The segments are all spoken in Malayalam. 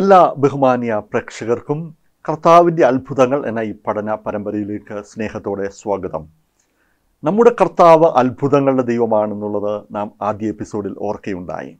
എല്ലാ ബഹുമാനിയ പ്രേക്ഷകർക്കും കർത്താവിൻ്റെ അത്ഭുതങ്ങൾ എന്ന ഈ പഠന പരമ്പരയിലേക്ക് സ്നേഹത്തോടെ സ്വാഗതം നമ്മുടെ കർത്താവ് അത്ഭുതങ്ങളുടെ ദൈവമാണെന്നുള്ളത് നാം ആദ്യ എപ്പിസോഡിൽ ഓർക്കുകയുണ്ടായി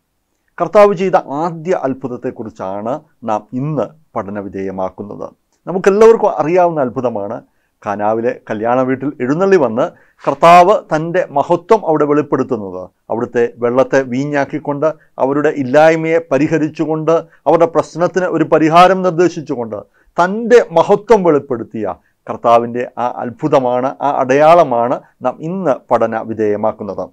കർത്താവ് ചെയ്ത ആദ്യ അത്ഭുതത്തെക്കുറിച്ചാണ് നാം ഇന്ന് പഠന വിധേയമാക്കുന്നത് നമുക്കെല്ലാവർക്കും അറിയാവുന്ന അത്ഭുതമാണ് ഖാനാവിലെ കല്യാണ വീട്ടിൽ എഴുന്നള്ളി വന്ന് കർത്താവ് തൻ്റെ മഹത്വം അവിടെ വെളിപ്പെടുത്തുന്നത് അവിടുത്തെ വെള്ളത്തെ വീഞ്ഞാക്കിക്കൊണ്ട് അവരുടെ ഇല്ലായ്മയെ പരിഹരിച്ചുകൊണ്ട് അവരുടെ പ്രശ്നത്തിന് ഒരു പരിഹാരം നിർദ്ദേശിച്ചുകൊണ്ട് തൻ്റെ മഹത്വം വെളിപ്പെടുത്തിയ കർത്താവിൻ്റെ ആ അത്ഭുതമാണ് ആ അടയാളമാണ് നാം ഇന്ന് പഠന വിധേയമാക്കുന്നത്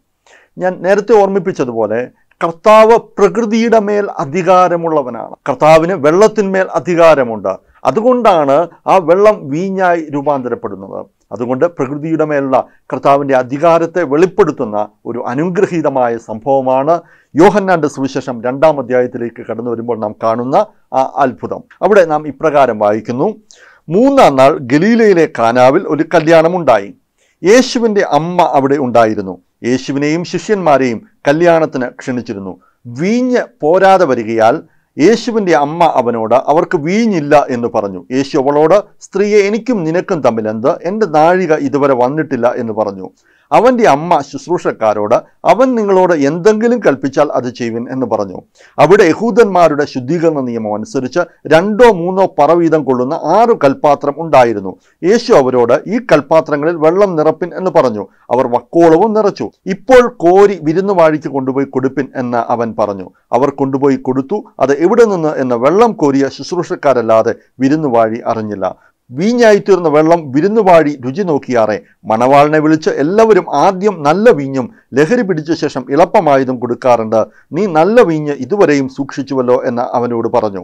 ഞാൻ നേരത്തെ ഓർമ്മിപ്പിച്ചതുപോലെ കർത്താവ് പ്രകൃതിയുടെ മേൽ അധികാരമുള്ളവനാണ് കർത്താവിന് വെള്ളത്തിന്മേൽ അധികാരമുണ്ട് അതുകൊണ്ടാണ് ആ വെള്ളം വീഞ്ഞായി രൂപാന്തരപ്പെടുന്നത് അതുകൊണ്ട് പ്രകൃതിയുടെ മേലുള്ള കർത്താവിൻ്റെ അധികാരത്തെ വെളിപ്പെടുത്തുന്ന ഒരു അനുഗ്രഹീതമായ സംഭവമാണ് യോഹന്നാൻ്റെ സുവിശേഷം രണ്ടാം അധ്യായത്തിലേക്ക് കടന്നു വരുമ്പോൾ നാം കാണുന്ന ആ അത്ഭുതം അവിടെ നാം ഇപ്രകാരം വായിക്കുന്നു മൂന്നാം നാൾ ഗലീലയിലെ കാനാവിൽ ഒരു കല്യാണമുണ്ടായി യേശുവിൻ്റെ അമ്മ അവിടെ ഉണ്ടായിരുന്നു യേശുവിനെയും ശിഷ്യന്മാരെയും കല്യാണത്തിന് ക്ഷണിച്ചിരുന്നു വീഞ്ഞ് പോരാതെ വരികയാൽ യേശുവിൻ്റെ അമ്മ അവനോട് അവർക്ക് വീഞ്ഞില്ല എന്ന് പറഞ്ഞു യേശു അവളോട് സ്ത്രീയെ എനിക്കും നിനക്കും തമ്മിലെന്ത് എൻ്റെ നാഴിക ഇതുവരെ വന്നിട്ടില്ല എന്ന് പറഞ്ഞു അവൻ്റെ അമ്മ ശുശ്രൂഷക്കാരോട് അവൻ നിങ്ങളോട് എന്തെങ്കിലും കൽപ്പിച്ചാൽ അത് ചെയ്യുവിൻ എന്ന് പറഞ്ഞു അവിടെ യഹൂദന്മാരുടെ ശുദ്ധീകരണ നിയമം അനുസരിച്ച് രണ്ടോ മൂന്നോ പറ വീതം കൊള്ളുന്ന ആറ് കൽപ്പാത്രം ഉണ്ടായിരുന്നു യേശു അവരോട് ഈ കൽപ്പാത്രങ്ങളിൽ വെള്ളം നിറപ്പിൻ എന്ന് പറഞ്ഞു അവർ വക്കോളവും നിറച്ചു ഇപ്പോൾ കോരി വാഴിച്ച് കൊണ്ടുപോയി കൊടുപ്പിൻ എന്ന് അവൻ പറഞ്ഞു അവർ കൊണ്ടുപോയി കൊടുത്തു അത് എവിടെ നിന്ന് എന്ന് വെള്ളം കോരിയ ശുശ്രൂഷക്കാരല്ലാതെ വാഴി അറിഞ്ഞില്ല വീഞ്ഞായി തീർന്ന വെള്ളം വിരുന്നുവാഴി രുചി നോക്കിയാറെ മണവാളിനെ വിളിച്ച് എല്ലാവരും ആദ്യം നല്ല വീഞ്ഞും ലഹരി പിടിച്ച ശേഷം ഇളപ്പമായതും കൊടുക്കാറുണ്ട് നീ നല്ല വീഞ്ഞ് ഇതുവരെയും സൂക്ഷിച്ചുവല്ലോ എന്ന് അവനോട് പറഞ്ഞു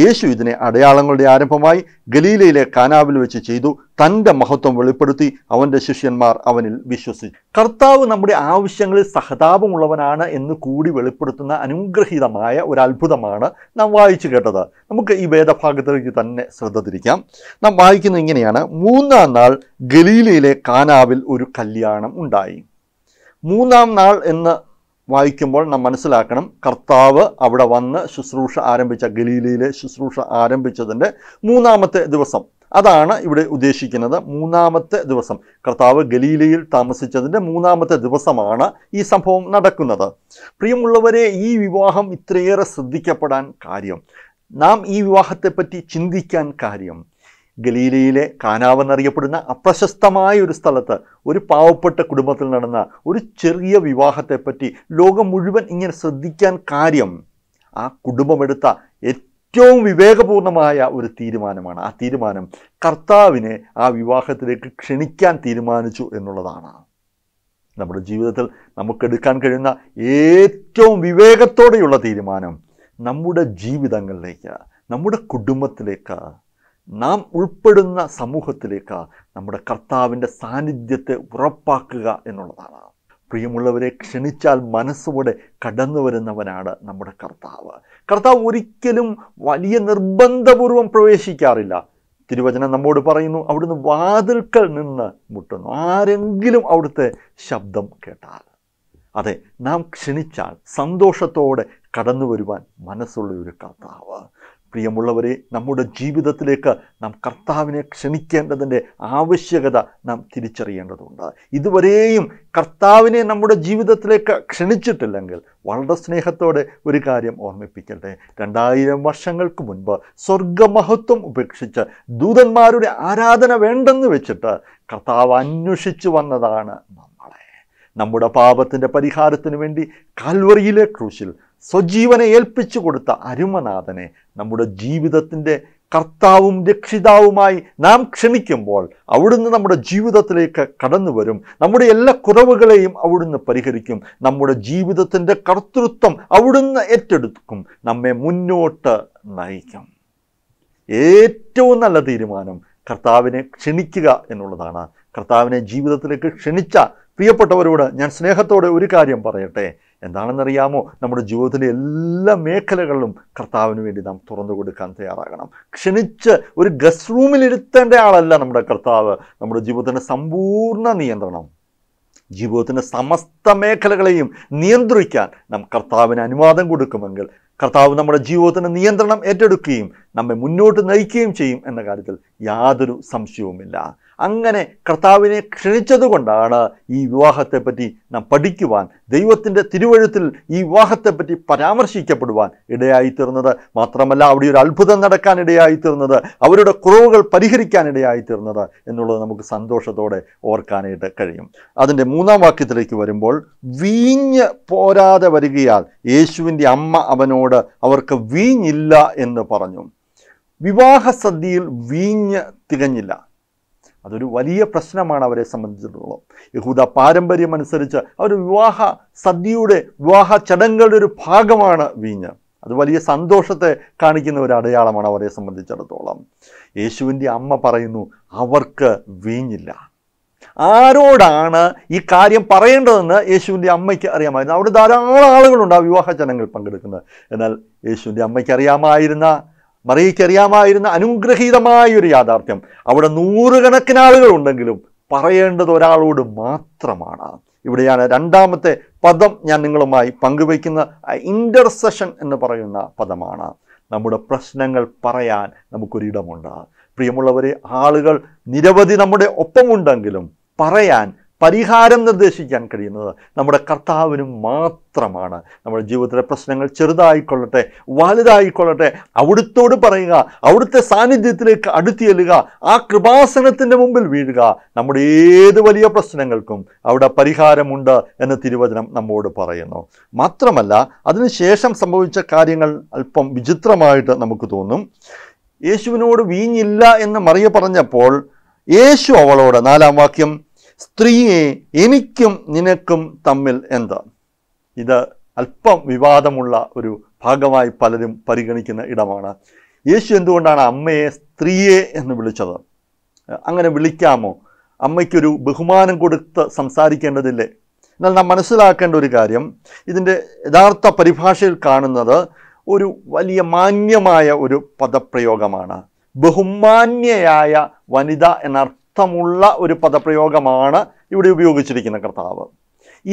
യേശു ഇതിനെ അടയാളങ്ങളുടെ ആരംഭമായി ഗലീലയിലെ കാനാവിൽ വെച്ച് ചെയ്തു തൻ്റെ മഹത്വം വെളിപ്പെടുത്തി അവൻ്റെ ശിഷ്യന്മാർ അവനിൽ വിശ്വസിച്ചു കർത്താവ് നമ്മുടെ ആവശ്യങ്ങളിൽ സഹതാപമുള്ളവനാണ് എന്ന് കൂടി വെളിപ്പെടുത്തുന്ന അനുഗ്രഹീതമായ ഒരു അത്ഭുതമാണ് നാം വായിച്ചു കേട്ടത് നമുക്ക് ഈ വേദഭാഗത്തിലേക്ക് തന്നെ ശ്രദ്ധ തിരിക്കാം നാം വായിക്കുന്നത് ഇങ്ങനെയാണ് മൂന്നാം നാൾ ഗലീലയിലെ കാനാവിൽ ഒരു കല്യാണം ഉണ്ടായി മൂന്നാം നാൾ എന്ന് വായിക്കുമ്പോൾ നാം മനസ്സിലാക്കണം കർത്താവ് അവിടെ വന്ന് ശുശ്രൂഷ ആരംഭിച്ച ഗലീലയിലെ ശുശ്രൂഷ ആരംഭിച്ചതിൻ്റെ മൂന്നാമത്തെ ദിവസം അതാണ് ഇവിടെ ഉദ്ദേശിക്കുന്നത് മൂന്നാമത്തെ ദിവസം കർത്താവ് ഗലീലയിൽ താമസിച്ചതിൻ്റെ മൂന്നാമത്തെ ദിവസമാണ് ഈ സംഭവം നടക്കുന്നത് പ്രിയമുള്ളവരെ ഈ വിവാഹം ഇത്രയേറെ ശ്രദ്ധിക്കപ്പെടാൻ കാര്യം നാം ഈ വിവാഹത്തെപ്പറ്റി ചിന്തിക്കാൻ കാര്യം ഗലീലയിലെ കാനാവെന്നറിയപ്പെടുന്ന അപ്രശസ്തമായ ഒരു സ്ഥലത്ത് ഒരു പാവപ്പെട്ട കുടുംബത്തിൽ നടന്ന ഒരു ചെറിയ വിവാഹത്തെപ്പറ്റി ലോകം മുഴുവൻ ഇങ്ങനെ ശ്രദ്ധിക്കാൻ കാര്യം ആ കുടുംബമെടുത്ത ഏറ്റവും വിവേകപൂർണമായ ഒരു തീരുമാനമാണ് ആ തീരുമാനം കർത്താവിനെ ആ വിവാഹത്തിലേക്ക് ക്ഷണിക്കാൻ തീരുമാനിച്ചു എന്നുള്ളതാണ് നമ്മുടെ ജീവിതത്തിൽ നമുക്കെടുക്കാൻ കഴിയുന്ന ഏറ്റവും വിവേകത്തോടെയുള്ള തീരുമാനം നമ്മുടെ ജീവിതങ്ങളിലേക്ക് നമ്മുടെ കുടുംബത്തിലേക്ക് നാം ഉൾപ്പെടുന്ന സമൂഹത്തിലേക്ക് നമ്മുടെ കർത്താവിൻ്റെ സാന്നിധ്യത്തെ ഉറപ്പാക്കുക എന്നുള്ളതാണ് പ്രിയമുള്ളവരെ ക്ഷണിച്ചാൽ മനസ്സോടെ കടന്നു വരുന്നവനാണ് നമ്മുടെ കർത്താവ് കർത്താവ് ഒരിക്കലും വലിയ നിർബന്ധപൂർവം പ്രവേശിക്കാറില്ല തിരുവചനം നമ്മോട് പറയുന്നു അവിടുന്ന് വാതിൽക്കൽ നിന്ന് മുട്ടുന്നു ആരെങ്കിലും അവിടുത്തെ ശബ്ദം കേട്ടാൽ അതെ നാം ക്ഷണിച്ചാൽ സന്തോഷത്തോടെ കടന്നു വരുവാൻ മനസ്സുള്ള ഒരു കർത്താവ് പ്രിയമുള്ളവരെ നമ്മുടെ ജീവിതത്തിലേക്ക് നാം കർത്താവിനെ ക്ഷണിക്കേണ്ടതിൻ്റെ ആവശ്യകത നാം തിരിച്ചറിയേണ്ടതുണ്ട് ഇതുവരെയും കർത്താവിനെ നമ്മുടെ ജീവിതത്തിലേക്ക് ക്ഷണിച്ചിട്ടില്ലെങ്കിൽ വളരെ സ്നേഹത്തോടെ ഒരു കാര്യം ഓർമ്മിപ്പിക്കട്ടെ രണ്ടായിരം വർഷങ്ങൾക്ക് മുൻപ് സ്വർഗമഹത്വം ഉപേക്ഷിച്ച് ദൂതന്മാരുടെ ആരാധന വേണ്ടെന്ന് വെച്ചിട്ട് കർത്താവ് അന്വേഷിച്ചു വന്നതാണ് നമ്മളെ നമ്മുടെ പാപത്തിൻ്റെ പരിഹാരത്തിന് വേണ്ടി കാൽവറിയിലെ ക്രൂശിൽ സ്വജീവനെ ഏൽപ്പിച്ചു കൊടുത്ത അരുമനാഥനെ നമ്മുടെ ജീവിതത്തിൻ്റെ കർത്താവും രക്ഷിതാവുമായി നാം ക്ഷണിക്കുമ്പോൾ അവിടുന്ന് നമ്മുടെ ജീവിതത്തിലേക്ക് കടന്നു വരും നമ്മുടെ എല്ലാ കുറവുകളെയും അവിടുന്ന് പരിഹരിക്കും നമ്മുടെ ജീവിതത്തിൻ്റെ കർത്തൃത്വം അവിടുന്ന് ഏറ്റെടുക്കും നമ്മെ മുന്നോട്ട് നയിക്കും ഏറ്റവും നല്ല തീരുമാനം കർത്താവിനെ ക്ഷണിക്കുക എന്നുള്ളതാണ് കർത്താവിനെ ജീവിതത്തിലേക്ക് ക്ഷണിച്ച പ്രിയപ്പെട്ടവരോട് ഞാൻ സ്നേഹത്തോടെ ഒരു കാര്യം പറയട്ടെ എന്താണെന്നറിയാമോ നമ്മുടെ ജീവിതത്തിലെ എല്ലാ മേഖലകളിലും കർത്താവിന് വേണ്ടി നാം തുറന്നു കൊടുക്കാൻ തയ്യാറാകണം ക്ഷണിച്ച് ഒരു ഗസ്റ്റ് റൂമിലിരുത്തേണ്ട ആളല്ല നമ്മുടെ കർത്താവ് നമ്മുടെ ജീവിതത്തിൻ്റെ സമ്പൂർണ്ണ നിയന്ത്രണം ജീവിതത്തിൻ്റെ സമസ്ത മേഖലകളെയും നിയന്ത്രിക്കാൻ നാം കർത്താവിന് അനുവാദം കൊടുക്കുമെങ്കിൽ കർത്താവ് നമ്മുടെ ജീവിതത്തിൻ്റെ നിയന്ത്രണം ഏറ്റെടുക്കുകയും നമ്മെ മുന്നോട്ട് നയിക്കുകയും ചെയ്യും എന്ന കാര്യത്തിൽ യാതൊരു സംശയവുമില്ല അങ്ങനെ കർത്താവിനെ ക്ഷണിച്ചതുകൊണ്ടാണ് ഈ വിവാഹത്തെപ്പറ്റി നാം പഠിക്കുവാൻ ദൈവത്തിൻ്റെ തിരുവഴുത്തിൽ ഈ വിവാഹത്തെപ്പറ്റി പരാമർശിക്കപ്പെടുവാൻ ഇടയായിത്തീർന്നത് മാത്രമല്ല അവിടെ ഒരു അത്ഭുതം നടക്കാൻ ഇടയായിത്തീർന്നത് അവരുടെ കുറവുകൾ പരിഹരിക്കാൻ ഇടയായിത്തീർന്നത് എന്നുള്ളത് നമുക്ക് സന്തോഷത്തോടെ ഓർക്കാനായിട്ട് കഴിയും അതിൻ്റെ മൂന്നാം വാക്യത്തിലേക്ക് വരുമ്പോൾ വീഞ്ഞ് പോരാതെ വരികയാൽ യേശുവിൻ്റെ അമ്മ അവനോട് അവർക്ക് വീഞ്ഞില്ല എന്ന് പറഞ്ഞു വിവാഹ സദ്യയിൽ വീഞ്ഞ് തികഞ്ഞില്ല അതൊരു വലിയ പ്രശ്നമാണ് അവരെ സംബന്ധിച്ചിടത്തോളം യഹൂദ പാരമ്പര്യം അനുസരിച്ച് അവർ വിവാഹ സദ്യയുടെ വിവാഹ ചടങ്ങുകളുടെ ഒരു ഭാഗമാണ് വീഞ്ഞ് അത് വലിയ സന്തോഷത്തെ കാണിക്കുന്ന ഒരു അടയാളമാണ് അവരെ സംബന്ധിച്ചിടത്തോളം യേശുവിൻ്റെ അമ്മ പറയുന്നു അവർക്ക് വീഞ്ഞില്ല ആരോടാണ് ഈ കാര്യം പറയേണ്ടതെന്ന് യേശുവിൻ്റെ അമ്മയ്ക്ക് അറിയാമായിരുന്നു അവിടെ ധാരാളം ആളുകളുണ്ട് ആ വിവാഹ ചടങ്ങിൽ പങ്കെടുക്കുന്നത് എന്നാൽ യേശുവിൻ്റെ അമ്മയ്ക്ക് അറിയാമായിരുന്ന മറിയയ്ക്കറിയാമായിരുന്ന അനുഗ്രഹീതമായ ഒരു യാഥാർത്ഥ്യം അവിടെ നൂറുകണക്കിന് ആളുകൾ ഉണ്ടെങ്കിലും പറയേണ്ടത് ഒരാളോട് മാത്രമാണ് ഇവിടെയാണ് രണ്ടാമത്തെ പദം ഞാൻ നിങ്ങളുമായി പങ്കുവയ്ക്കുന്ന ഇൻ്റർസെഷൻ എന്ന് പറയുന്ന പദമാണ് നമ്മുടെ പ്രശ്നങ്ങൾ പറയാൻ നമുക്കൊരിടമുണ്ട് പ്രിയമുള്ളവരെ ആളുകൾ നിരവധി നമ്മുടെ ഒപ്പമുണ്ടെങ്കിലും പറയാൻ പരിഹാരം നിർദ്ദേശിക്കാൻ കഴിയുന്നത് നമ്മുടെ കർത്താവിനും മാത്രമാണ് നമ്മുടെ ജീവിതത്തിലെ പ്രശ്നങ്ങൾ ചെറുതായിക്കൊള്ളട്ടെ വലുതായിക്കൊള്ളട്ടെ അവിടുത്തോട് പറയുക അവിടുത്തെ സാന്നിധ്യത്തിലേക്ക് അടുത്തിയല്ലുക ആ കൃപാസനത്തിൻ്റെ മുമ്പിൽ വീഴുക നമ്മുടെ ഏത് വലിയ പ്രശ്നങ്ങൾക്കും അവിടെ പരിഹാരമുണ്ട് എന്ന് തിരുവചനം നമ്മോട് പറയുന്നു മാത്രമല്ല അതിനുശേഷം സംഭവിച്ച കാര്യങ്ങൾ അല്പം വിചിത്രമായിട്ട് നമുക്ക് തോന്നും യേശുവിനോട് വീഞ്ഞില്ല എന്ന് മറിയ പറഞ്ഞപ്പോൾ യേശു അവളോട് നാലാം വാക്യം സ്ത്രീയെ എനിക്കും നിനക്കും തമ്മിൽ എന്ത് ഇത് അല്പം വിവാദമുള്ള ഒരു ഭാഗമായി പലരും പരിഗണിക്കുന്ന ഇടമാണ് യേശു എന്തുകൊണ്ടാണ് അമ്മയെ സ്ത്രീയെ എന്ന് വിളിച്ചത് അങ്ങനെ വിളിക്കാമോ അമ്മയ്ക്കൊരു ബഹുമാനം കൊടുത്ത് സംസാരിക്കേണ്ടതില്ലേ എന്നാൽ നാം മനസ്സിലാക്കേണ്ട ഒരു കാര്യം ഇതിൻ്റെ യഥാർത്ഥ പരിഭാഷയിൽ കാണുന്നത് ഒരു വലിയ മാന്യമായ ഒരു പദപ്രയോഗമാണ് ബഹുമാന്യയായ വനിത എന്നർത്ഥം അർത്ഥമുള്ള ഒരു പദപ്രയോഗമാണ് ഇവിടെ ഉപയോഗിച്ചിരിക്കുന്ന കർത്താവ്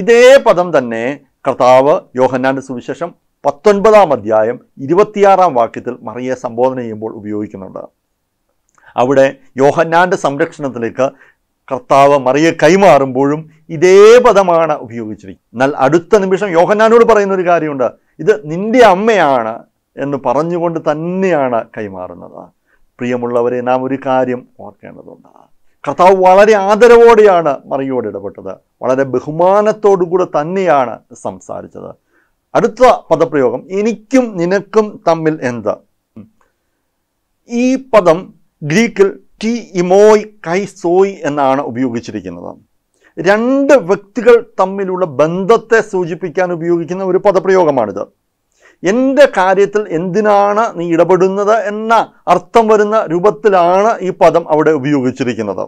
ഇതേ പദം തന്നെ കർത്താവ് യോഹന്നാൻ്റെ സുവിശേഷം പത്തൊൻപതാം അധ്യായം ഇരുപത്തിയാറാം വാക്യത്തിൽ മറിയെ സംബോധന ചെയ്യുമ്പോൾ ഉപയോഗിക്കുന്നുണ്ട് അവിടെ യോഹന്നാൻ്റെ സംരക്ഷണത്തിലേക്ക് കർത്താവ് മറിയെ കൈമാറുമ്പോഴും ഇതേ പദമാണ് ഉപയോഗിച്ചിരിക്കുന്നത് എന്നാൽ അടുത്ത നിമിഷം യോഹന്നാനോട് പറയുന്ന ഒരു കാര്യമുണ്ട് ഇത് നിന്റെ അമ്മയാണ് എന്ന് പറഞ്ഞുകൊണ്ട് തന്നെയാണ് കൈമാറുന്നത് പ്രിയമുള്ളവരെ നാം ഒരു കാര്യം ഓർക്കേണ്ടതുണ്ട് കർത്താവ് വളരെ ആദരവോടെയാണ് മറിയോട് ഇടപെട്ടത് വളരെ ബഹുമാനത്തോടു കൂടെ തന്നെയാണ് സംസാരിച്ചത് അടുത്ത പദപ്രയോഗം എനിക്കും നിനക്കും തമ്മിൽ എന്ത് ഈ പദം ഗ്രീക്കിൽ ടി ഇമോയ് കൈസോയ് എന്നാണ് ഉപയോഗിച്ചിരിക്കുന്നത് രണ്ട് വ്യക്തികൾ തമ്മിലുള്ള ബന്ധത്തെ സൂചിപ്പിക്കാൻ ഉപയോഗിക്കുന്ന ഒരു പദപ്രയോഗമാണിത് എൻ്റെ കാര്യത്തിൽ എന്തിനാണ് നീ ഇടപെടുന്നത് എന്ന അർത്ഥം വരുന്ന രൂപത്തിലാണ് ഈ പദം അവിടെ ഉപയോഗിച്ചിരിക്കുന്നത്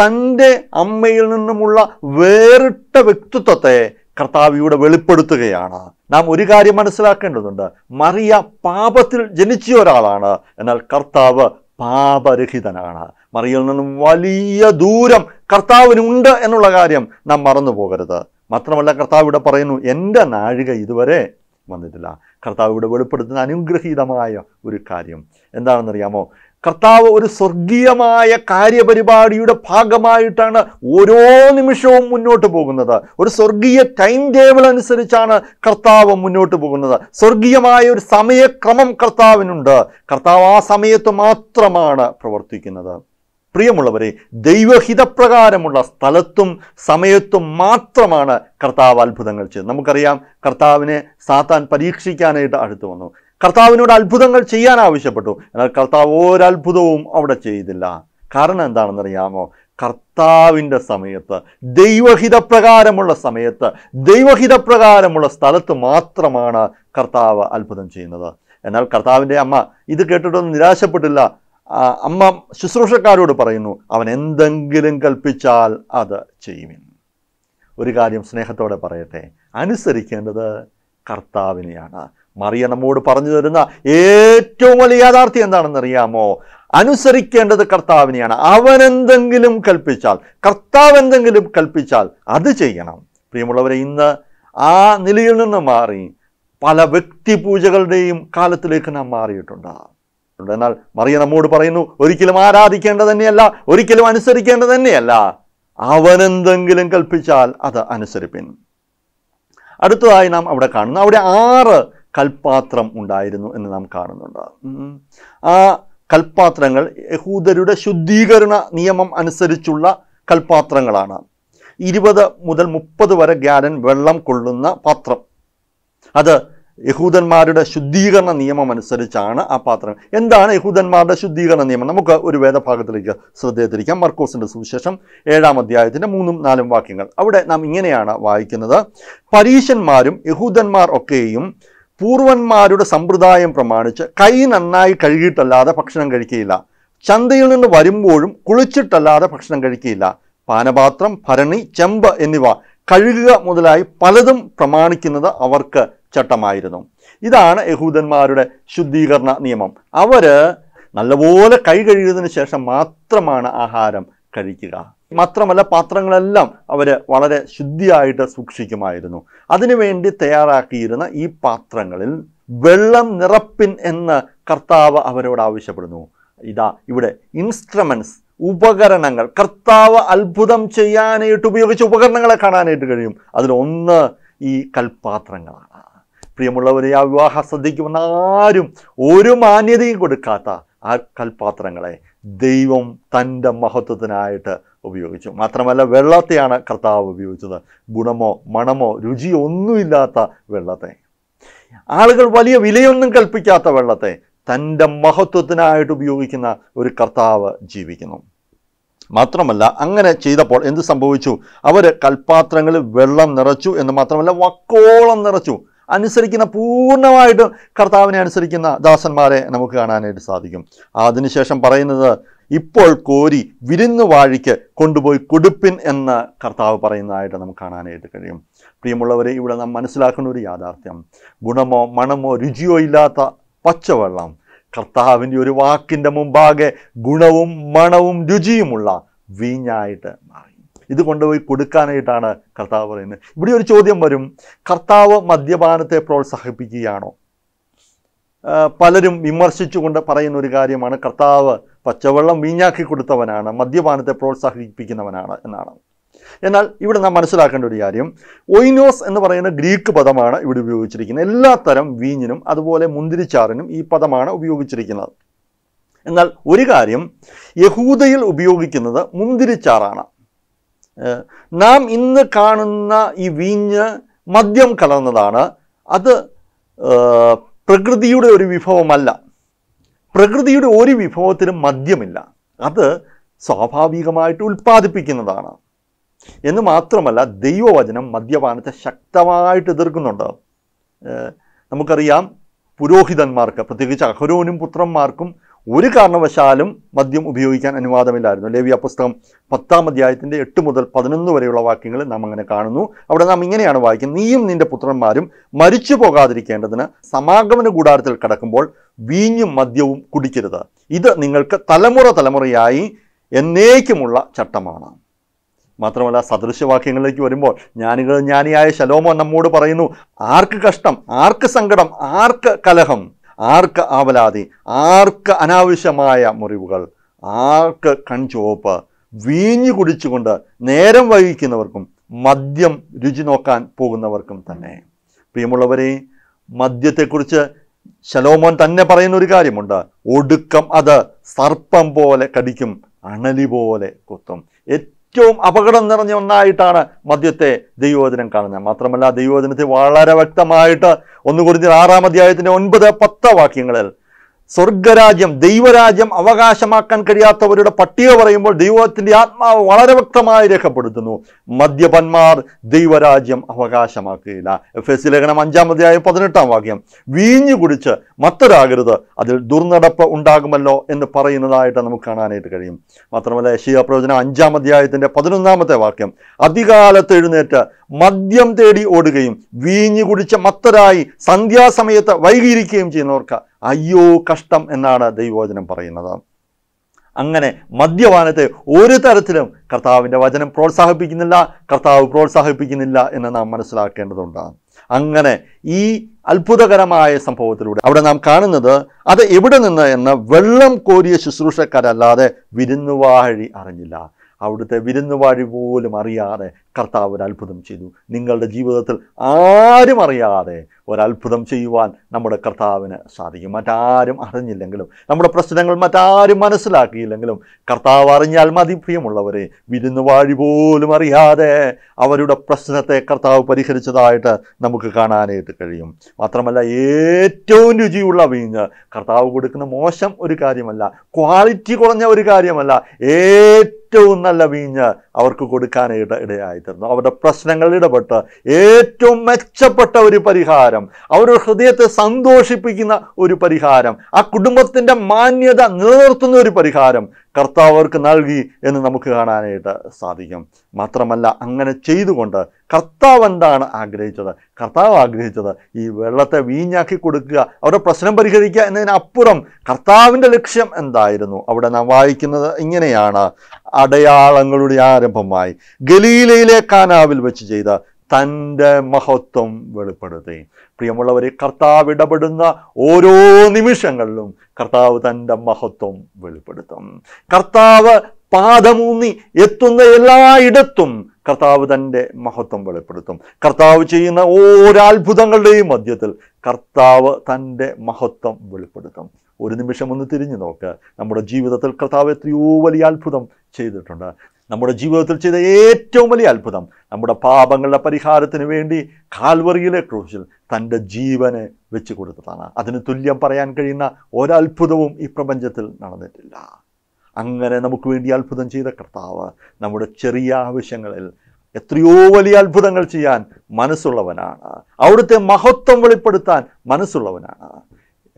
തൻ്റെ അമ്മയിൽ നിന്നുമുള്ള വേറിട്ട വ്യക്തിത്വത്തെ കർത്താവിയുടെ വെളിപ്പെടുത്തുകയാണ് നാം ഒരു കാര്യം മനസ്സിലാക്കേണ്ടതുണ്ട് മറിയ പാപത്തിൽ ജനിച്ച ഒരാളാണ് എന്നാൽ കർത്താവ് പാപരഹിതനാണ് മറിയിൽ നിന്നും വലിയ ദൂരം കർത്താവിനുണ്ട് എന്നുള്ള കാര്യം നാം മറന്നു പോകരുത് മാത്രമല്ല കർത്താവ് ഇവിടെ പറയുന്നു എൻ്റെ നാഴിക ഇതുവരെ വന്നിട്ടില്ല കർത്താവ് ഇവിടെ വെളിപ്പെടുത്തുന്ന അനുഗ്രഹീതമായ ഒരു കാര്യം എന്താണെന്നറിയാമോ കർത്താവ് ഒരു സ്വർഗീയമായ കാര്യപരിപാടിയുടെ ഭാഗമായിട്ടാണ് ഓരോ നിമിഷവും മുന്നോട്ട് പോകുന്നത് ഒരു സ്വർഗീയ ടൈം ടേബിൾ അനുസരിച്ചാണ് കർത്താവ് മുന്നോട്ട് പോകുന്നത് സ്വർഗീയമായ ഒരു സമയക്രമം കർത്താവിനുണ്ട് കർത്താവ് ആ സമയത്ത് മാത്രമാണ് പ്രവർത്തിക്കുന്നത് പ്രിയമുള്ളവരെ ദൈവഹിതപ്രകാരമുള്ള സ്ഥലത്തും സമയത്തും മാത്രമാണ് കർത്താവ് അത്ഭുതങ്ങൾ ചെയ്തത് നമുക്കറിയാം കർത്താവിനെ സാത്താൻ പരീക്ഷിക്കാനായിട്ട് അടുത്തു വന്നു കർത്താവിനോട് അത്ഭുതങ്ങൾ ചെയ്യാൻ ആവശ്യപ്പെട്ടു എന്നാൽ കർത്താവ് ഒരത്ഭുതവും അവിടെ ചെയ്തില്ല കാരണം എന്താണെന്നറിയാമോ കർത്താവിൻ്റെ സമയത്ത് ദൈവഹിതപ്രകാരമുള്ള സമയത്ത് ദൈവഹിതപ്രകാരമുള്ള സ്ഥലത്ത് മാത്രമാണ് കർത്താവ് അത്ഭുതം ചെയ്യുന്നത് എന്നാൽ കർത്താവിൻ്റെ അമ്മ ഇത് കേട്ടിട്ടൊന്നും നിരാശപ്പെട്ടില്ല അമ്മ ശുശ്രൂഷക്കാരോട് പറയുന്നു അവൻ എന്തെങ്കിലും കൽപ്പിച്ചാൽ അത് ചെയ്യുമെന്ന് ഒരു കാര്യം സ്നേഹത്തോടെ പറയട്ടെ അനുസരിക്കേണ്ടത് കർത്താവിനെയാണ് മറിയ നമ്മോട് പറഞ്ഞു തരുന്ന ഏറ്റവും വലിയ യാഥാർത്ഥ്യം എന്താണെന്നറിയാമോ അനുസരിക്കേണ്ടത് കർത്താവിനെയാണ് അവൻ എന്തെങ്കിലും കൽപ്പിച്ചാൽ കർത്താവ് എന്തെങ്കിലും കൽപ്പിച്ചാൽ അത് ചെയ്യണം പ്രിയമുള്ളവരെ ഇന്ന് ആ നിലയിൽ നിന്ന് മാറി പല വ്യക്തിപൂജകളുടെയും കാലത്തിലേക്ക് നാം മാറിയിട്ടുണ്ട് എന്നാൽ മറിയ നമ്മോട് പറയുന്നു ഒരിക്കലും ആരാധിക്കേണ്ടത് തന്നെയല്ല ഒരിക്കലും അനുസരിക്കേണ്ടത് തന്നെയല്ല അവനെന്തെങ്കിലും കൽപ്പിച്ചാൽ അത് അനുസരിപ്പിൻ അടുത്തതായി നാം അവിടെ കാണുന്നു അവിടെ ആറ് കൽപാത്രം ഉണ്ടായിരുന്നു എന്ന് നാം കാണുന്നുണ്ട് ആ കൽപാത്രങ്ങൾ യഹൂദരുടെ ശുദ്ധീകരണ നിയമം അനുസരിച്ചുള്ള കൽപാത്രങ്ങളാണ് ഇരുപത് മുതൽ മുപ്പത് വരെ ഗ്യാലൻ വെള്ളം കൊള്ളുന്ന പാത്രം അത് യഹൂദന്മാരുടെ ശുദ്ധീകരണ നിയമം അനുസരിച്ചാണ് ആ പാത്രം എന്താണ് യഹൂദന്മാരുടെ ശുദ്ധീകരണ നിയമം നമുക്ക് ഒരു വേദഭാഗത്തിലേക്ക് ശ്രദ്ധേയത്തിരിക്കാം മർക്കോസിൻ്റെ സുവിശേഷം ഏഴാം അധ്യായത്തിൻ്റെ മൂന്നും നാലും വാക്യങ്ങൾ അവിടെ നാം ഇങ്ങനെയാണ് വായിക്കുന്നത് പരീശന്മാരും യഹൂദന്മാർ ഒക്കെയും പൂർവന്മാരുടെ സമ്പ്രദായം പ്രമാണിച്ച് കൈ നന്നായി കഴുകിയിട്ടല്ലാതെ ഭക്ഷണം കഴിക്കുകയില്ല ചന്തയിൽ നിന്ന് വരുമ്പോഴും കുളിച്ചിട്ടല്ലാതെ ഭക്ഷണം കഴിക്കുകയില്ല പാനപാത്രം ഭരണി ചെമ്പ് എന്നിവ കഴുകുക മുതലായി പലതും പ്രമാണിക്കുന്നത് അവർക്ക് ചട്ടമായിരുന്നു ഇതാണ് യഹൂദന്മാരുടെ ശുദ്ധീകരണ നിയമം അവർ നല്ലപോലെ കൈ കഴുകിയതിനു ശേഷം മാത്രമാണ് ആഹാരം കഴിക്കുക മാത്രമല്ല പാത്രങ്ങളെല്ലാം അവർ വളരെ ശുദ്ധിയായിട്ട് സൂക്ഷിക്കുമായിരുന്നു അതിനുവേണ്ടി തയ്യാറാക്കിയിരുന്ന ഈ പാത്രങ്ങളിൽ വെള്ളം നിറപ്പിൻ എന്ന് കർത്താവ് അവരോട് ആവശ്യപ്പെടുന്നു ഇതാ ഇവിടെ ഇൻസ്ട്രുമെൻറ്റ്സ് ഉപകരണങ്ങൾ കർത്താവ് അത്ഭുതം ചെയ്യാനായിട്ട് ഉപയോഗിച്ച ഉപകരണങ്ങളെ കാണാനായിട്ട് കഴിയും അതിലൊന്ന് ഈ കൽപാത്രങ്ങളാണ് പ്രിയമുള്ളവരെ ആ വിവാഹ ശ്രദ്ധിക്കുമെന്ന് ആരും ഒരു മാന്യതയും കൊടുക്കാത്ത ആ കൽപാത്രങ്ങളെ ദൈവം തൻ്റെ മഹത്വത്തിനായിട്ട് ഉപയോഗിച്ചു മാത്രമല്ല വെള്ളത്തെയാണ് കർത്താവ് ഉപയോഗിച്ചത് ഗുണമോ മണമോ രുചിയോ ഒന്നുമില്ലാത്ത വെള്ളത്തെ ആളുകൾ വലിയ വിലയൊന്നും കൽപ്പിക്കാത്ത വെള്ളത്തെ തൻ്റെ മഹത്വത്തിനായിട്ട് ഉപയോഗിക്കുന്ന ഒരു കർത്താവ് ജീവിക്കുന്നു മാത്രമല്ല അങ്ങനെ ചെയ്തപ്പോൾ എന്ത് സംഭവിച്ചു അവർ കൽപ്പാത്രങ്ങളിൽ വെള്ളം നിറച്ചു എന്ന് മാത്രമല്ല വക്കോളം നിറച്ചു അനുസരിക്കുന്ന പൂർണ്ണമായിട്ടും കർത്താവിനെ അനുസരിക്കുന്ന ദാസന്മാരെ നമുക്ക് കാണാനായിട്ട് സാധിക്കും അതിനുശേഷം പറയുന്നത് ഇപ്പോൾ കോരി വിരുന്ന് വാഴിക്ക് കൊണ്ടുപോയി കൊടുപ്പിൻ എന്ന് കർത്താവ് പറയുന്നതായിട്ട് നമുക്ക് കാണാനായിട്ട് കഴിയും പ്രിയമുള്ളവരെ ഇവിടെ നാം മനസ്സിലാക്കുന്ന ഒരു യാഥാർത്ഥ്യം ഗുണമോ മണമോ രുചിയോ ഇല്ലാത്ത പച്ചവെള്ളം കർത്താവിൻ്റെ ഒരു വാക്കിൻ്റെ മുമ്പാകെ ഗുണവും മണവും രുചിയുമുള്ള വീഞ്ഞായിട്ട് മാറി ഇത് കൊണ്ടുപോയി കൊടുക്കാനായിട്ടാണ് കർത്താവ് പറയുന്നത് ഇവിടെ ഒരു ചോദ്യം വരും കർത്താവ് മദ്യപാനത്തെ പ്രോത്സാഹിപ്പിക്കുകയാണോ പലരും വിമർശിച്ചുകൊണ്ട് പറയുന്ന ഒരു കാര്യമാണ് കർത്താവ് പച്ചവെള്ളം വീഞ്ഞാക്കി കൊടുത്തവനാണ് മദ്യപാനത്തെ പ്രോത്സാഹിപ്പിക്കുന്നവനാണ് എന്നാണ് എന്നാൽ ഇവിടെ നാം മനസ്സിലാക്കേണ്ട ഒരു കാര്യം ഒയിനോസ് എന്ന് പറയുന്ന ഗ്രീക്ക് പദമാണ് ഇവിടെ ഉപയോഗിച്ചിരിക്കുന്നത് എല്ലാ തരം വീഞ്ഞിനും അതുപോലെ മുന്തിരിച്ചാറിനും ഈ പദമാണ് ഉപയോഗിച്ചിരിക്കുന്നത് എന്നാൽ ഒരു കാര്യം യഹൂദയിൽ ഉപയോഗിക്കുന്നത് മുന്തിരിച്ചാറാണ് നാം ഇന്ന് കാണുന്ന ഈ വീഞ്ഞ് മദ്യം കലർന്നതാണ് അത് പ്രകൃതിയുടെ ഒരു വിഭവമല്ല പ്രകൃതിയുടെ ഒരു വിഭവത്തിനും മദ്യമില്ല അത് സ്വാഭാവികമായിട്ട് ഉൽപ്പാദിപ്പിക്കുന്നതാണ് എന്ന് മാത്രമല്ല ദൈവവചനം മദ്യപാനത്തെ ശക്തമായിട്ട് എതിർക്കുന്നുണ്ട് നമുക്കറിയാം പുരോഹിതന്മാർക്ക് പ്രത്യേകിച്ച് അഹരോനും പുത്രന്മാർക്കും ഒരു കാരണവശാലും മദ്യം ഉപയോഗിക്കാൻ അനുവാദമില്ലായിരുന്നു ലേവിയ പുസ്തകം പത്താം അധ്യായത്തിൻ്റെ എട്ട് മുതൽ പതിനൊന്ന് വരെയുള്ള വാക്യങ്ങൾ നാം അങ്ങനെ കാണുന്നു അവിടെ നാം ഇങ്ങനെയാണ് വായിക്കുന്നത് നീയും നിന്റെ പുത്രന്മാരും മരിച്ചു പോകാതിരിക്കേണ്ടതിന് സമാഗമന കൂടാരത്തിൽ കടക്കുമ്പോൾ വീഞ്ഞും മദ്യവും കുടിക്കരുത് ഇത് നിങ്ങൾക്ക് തലമുറ തലമുറയായി എന്നേക്കുമുള്ള ചട്ടമാണ് മാത്രമല്ല സദൃശവാക്യങ്ങളിലേക്ക് വരുമ്പോൾ ഞാനികൾ ജ്ഞാനിയായ ശലോമോ നമ്മോട് പറയുന്നു ആർക്ക് കഷ്ടം ആർക്ക് സങ്കടം ആർക്ക് കലഹം ആർക്ക് ആവലാതി ആർക്ക് അനാവശ്യമായ മുറിവുകൾ ആർക്ക് കൺചുവപ്പ് വീഞ്ഞു കുടിച്ചുകൊണ്ട് നേരം വൈകിക്കുന്നവർക്കും മദ്യം രുചി നോക്കാൻ പോകുന്നവർക്കും തന്നെ പ്രിയമുള്ളവരെ മദ്യത്തെക്കുറിച്ച് ശലോമോൻ തന്നെ പറയുന്ന ഒരു കാര്യമുണ്ട് ഒടുക്കം അത് സർപ്പം പോലെ കടിക്കും അണലി പോലെ കൊത്തും ഏറ്റവും അപകടം നിറഞ്ഞ ഒന്നായിട്ടാണ് മദ്യത്തെ ദൈവവചനം കാണുന്നത് മാത്രമല്ല ദൈവവചനത്തെ വളരെ വ്യക്തമായിട്ട് ഒന്നുകൂടി ആറാം അധ്യായത്തിൻ്റെ ഒൻപത് പത്ത് വാക്യങ്ങളിൽ സ്വർഗരാജ്യം ദൈവരാജ്യം അവകാശമാക്കാൻ കഴിയാത്തവരുടെ പട്ടിക പറയുമ്പോൾ ദൈവത്തിൻ്റെ ആത്മാവ് വളരെ വ്യക്തമായി രേഖപ്പെടുത്തുന്നു മദ്യപന്മാർ ദൈവരാജ്യം അവകാശമാക്കുകയില്ല എഫ് എസ് ലേഖനം അഞ്ചാം അധ്യായം പതിനെട്ടാം വാക്യം വീഞ്ഞു കുടിച്ച് മത്തരാകരുത് അതിൽ ദുർനടപ്പ് ഉണ്ടാകുമല്ലോ എന്ന് പറയുന്നതായിട്ട് നമുക്ക് കാണാനായിട്ട് കഴിയും മാത്രമല്ല യശിയ പ്രവചനം അഞ്ചാം അധ്യായത്തിൻ്റെ പതിനൊന്നാമത്തെ വാക്യം അധികാലത്ത് എഴുന്നേറ്റ് മദ്യം തേടി ഓടുകയും വീഞ്ഞു കുടിച്ച് മത്തരായി സന്ധ്യാസമയത്ത് വൈകിയിരിക്കുകയും ചെയ്യുന്നവർക്ക് അയ്യോ കഷ്ടം എന്നാണ് ദൈവവചനം പറയുന്നത് അങ്ങനെ മദ്യപാനത്തെ ഒരു തരത്തിലും കർത്താവിൻ്റെ വചനം പ്രോത്സാഹിപ്പിക്കുന്നില്ല കർത്താവ് പ്രോത്സാഹിപ്പിക്കുന്നില്ല എന്ന് നാം മനസ്സിലാക്കേണ്ടതുണ്ട് അങ്ങനെ ഈ അത്ഭുതകരമായ സംഭവത്തിലൂടെ അവിടെ നാം കാണുന്നത് അത് എവിടെ നിന്ന് എന്ന് വെള്ളം കോരിയ ശുശ്രൂഷക്കാരല്ലാതെ വിരുന്നുവാഴി അറിഞ്ഞില്ല അവിടുത്തെ വിരുന്നുവാഴി പോലും അറിയാതെ കർത്താവ് ഒരു അത്ഭുതം ചെയ്തു നിങ്ങളുടെ ജീവിതത്തിൽ ആരും അറിയാതെ ഒരത്ഭുതം ചെയ്യുവാൻ നമ്മുടെ കർത്താവിന് സാധിക്കും മറ്റാരും അറിഞ്ഞില്ലെങ്കിലും നമ്മുടെ പ്രശ്നങ്ങൾ മറ്റാരും മനസ്സിലാക്കിയില്ലെങ്കിലും കർത്താവ് അറിഞ്ഞാൽ മതി പ്രിയമുള്ളവരെ വിരുന്നുവാഴി പോലും അറിയാതെ അവരുടെ പ്രശ്നത്തെ കർത്താവ് പരിഹരിച്ചതായിട്ട് നമുക്ക് കാണാനായിട്ട് കഴിയും മാത്രമല്ല ഏറ്റവും രുചിയുള്ള വീഞ്ഞ് കർത്താവ് കൊടുക്കുന്ന മോശം ഒരു കാര്യമല്ല ക്വാളിറ്റി കുറഞ്ഞ ഒരു കാര്യമല്ല ഏ ഏറ്റവും നല്ല വീഞ്ഞ് അവർക്ക് കൊടുക്കാൻ ഇട ഇടയായിത്തീർന്നു അവരുടെ പ്രശ്നങ്ങളിൽ ഇടപെട്ട് ഏറ്റവും മെച്ചപ്പെട്ട ഒരു പരിഹാരം അവരുടെ ഹൃദയത്തെ സന്തോഷിപ്പിക്കുന്ന ഒരു പരിഹാരം ആ കുടുംബത്തിൻ്റെ മാന്യത നിലനിർത്തുന്ന ഒരു പരിഹാരം കർത്താവ് അവർക്ക് നൽകി എന്ന് നമുക്ക് കാണാനായിട്ട് സാധിക്കും മാത്രമല്ല അങ്ങനെ ചെയ്തുകൊണ്ട് കർത്താവ് എന്താണ് ആഗ്രഹിച്ചത് കർത്താവ് ആഗ്രഹിച്ചത് ഈ വെള്ളത്തെ വീഞ്ഞാക്കി കൊടുക്കുക അവരുടെ പ്രശ്നം പരിഹരിക്കുക എന്നതിനപ്പുറം കർത്താവിൻ്റെ ലക്ഷ്യം എന്തായിരുന്നു അവിടെ നാം വായിക്കുന്നത് ഇങ്ങനെയാണ് അടയാളങ്ങളുടെ ആരംഭമായി ഗലീലയിലെ കാനാവിൽ വെച്ച് ചെയ്ത തൻ്റെ മഹത്വം വെളിപ്പെടുത്തി പ്രിയമുള്ളവരെ കർത്താവ് ഇടപെടുന്ന ഓരോ നിമിഷങ്ങളിലും കർത്താവ് തൻ്റെ മഹത്വം വെളിപ്പെടുത്തും കർത്താവ് പാദമൂന്നി എത്തുന്ന എല്ലായിടത്തും കർത്താവ് തൻ്റെ മഹത്വം വെളിപ്പെടുത്തും കർത്താവ് ചെയ്യുന്ന ഓരത്ഭുതങ്ങളുടെയും മധ്യത്തിൽ കർത്താവ് തൻ്റെ മഹത്വം വെളിപ്പെടുത്തും ഒരു നിമിഷം ഒന്ന് തിരിഞ്ഞു നോക്കുക നമ്മുടെ ജീവിതത്തിൽ കർത്താവ് എത്രയോ വലിയ അത്ഭുതം ചെയ്തിട്ടുണ്ട് നമ്മുടെ ജീവിതത്തിൽ ചെയ്ത ഏറ്റവും വലിയ അത്ഭുതം നമ്മുടെ പാപങ്ങളുടെ പരിഹാരത്തിന് വേണ്ടി കാൽവറിയിലെ ക്രൂശിൽ തൻ്റെ ജീവനെ വെച്ച് കൊടുത്തതാണ് അതിന് തുല്യം പറയാൻ കഴിയുന്ന ഒരത്ഭുതവും ഈ പ്രപഞ്ചത്തിൽ നടന്നിട്ടില്ല അങ്ങനെ നമുക്ക് വേണ്ടി അത്ഭുതം ചെയ്ത കർത്താവ് നമ്മുടെ ചെറിയ ആവശ്യങ്ങളിൽ എത്രയോ വലിയ അത്ഭുതങ്ങൾ ചെയ്യാൻ മനസ്സുള്ളവനാണ് അവിടുത്തെ മഹത്വം വെളിപ്പെടുത്താൻ മനസ്സുള്ളവനാണ്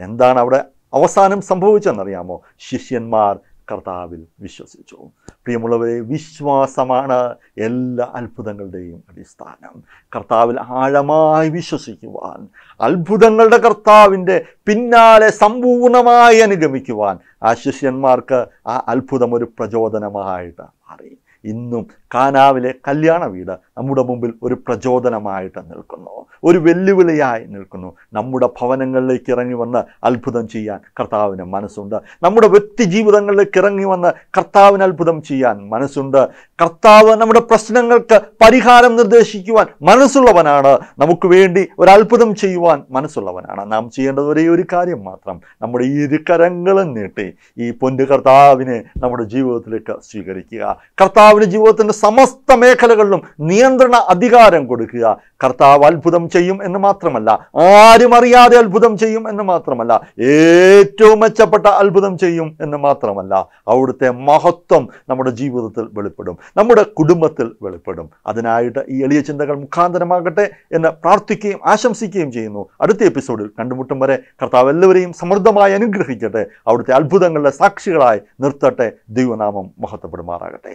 എന്താണ് അവിടെ അവസാനം സംഭവിച്ചെന്നറിയാമോ ശിഷ്യന്മാർ കർത്താവിൽ വിശ്വസിച്ചു പ്രിയമുള്ളവരെ വിശ്വാസമാണ് എല്ലാ അത്ഭുതങ്ങളുടെയും അടിസ്ഥാനം കർത്താവിൽ ആഴമായി വിശ്വസിക്കുവാൻ അത്ഭുതങ്ങളുടെ കർത്താവിൻ്റെ പിന്നാലെ സമ്പൂർണമായി അനുഗമിക്കുവാൻ ആ ശിഷ്യന്മാർക്ക് ആ അത്ഭുതം ഒരു പ്രചോദനമായിട്ട് മാറി ഇന്നും കാനാവിലെ കല്യാണ വീട് നമ്മുടെ മുമ്പിൽ ഒരു പ്രചോദനമായിട്ട് നിൽക്കുന്നു ഒരു വെല്ലുവിളിയായി നിൽക്കുന്നു നമ്മുടെ ഭവനങ്ങളിലേക്ക് ഇറങ്ങി വന്ന് അത്ഭുതം ചെയ്യാൻ കർത്താവിന് മനസ്സുണ്ട് നമ്മുടെ വ്യക്തി ജീവിതങ്ങളിലേക്ക് ഇറങ്ങി വന്ന് കർത്താവിന് അത്ഭുതം ചെയ്യാൻ മനസ്സുണ്ട് കർത്താവ് നമ്മുടെ പ്രശ്നങ്ങൾക്ക് പരിഹാരം നിർദ്ദേശിക്കുവാൻ മനസ്സുള്ളവനാണ് നമുക്ക് വേണ്ടി ഒരു അത്ഭുതം ചെയ്യുവാൻ മനസ്സുള്ളവനാണ് നാം ചെയ്യേണ്ടത് ഒരേ ഒരു കാര്യം മാത്രം നമ്മുടെ ഇരുകരങ്ങളും നീട്ടി ഈ പൊന്നു കർത്താവിനെ നമ്മുടെ ജീവിതത്തിലേക്ക് സ്വീകരിക്കുക കർത്താവ് കർത്താവിൻ്റെ ജീവിതത്തിൻ്റെ സമസ്ത മേഖലകളിലും നിയന്ത്രണ അധികാരം കൊടുക്കുക കർത്താവ് അത്ഭുതം ചെയ്യും എന്ന് മാത്രമല്ല ആരും അറിയാതെ അത്ഭുതം ചെയ്യും എന്ന് മാത്രമല്ല ഏറ്റവും മെച്ചപ്പെട്ട അത്ഭുതം ചെയ്യും എന്ന് മാത്രമല്ല അവിടുത്തെ മഹത്വം നമ്മുടെ ജീവിതത്തിൽ വെളിപ്പെടും നമ്മുടെ കുടുംബത്തിൽ വെളിപ്പെടും അതിനായിട്ട് ഈ എളിയ ചിന്തകൾ മുഖാന്തരമാകട്ടെ എന്ന് പ്രാർത്ഥിക്കുകയും ആശംസിക്കുകയും ചെയ്യുന്നു അടുത്ത എപ്പിസോഡിൽ കണ്ടുമുട്ടും വരെ കർത്താവ് എല്ലാവരെയും സമൃദ്ധമായി അനുഗ്രഹിക്കട്ടെ അവിടുത്തെ അത്ഭുതങ്ങളുടെ സാക്ഷികളായി നിർത്തട്ടെ ദൈവനാമം മഹത്വപ്പെടുമാറാകട്ടെ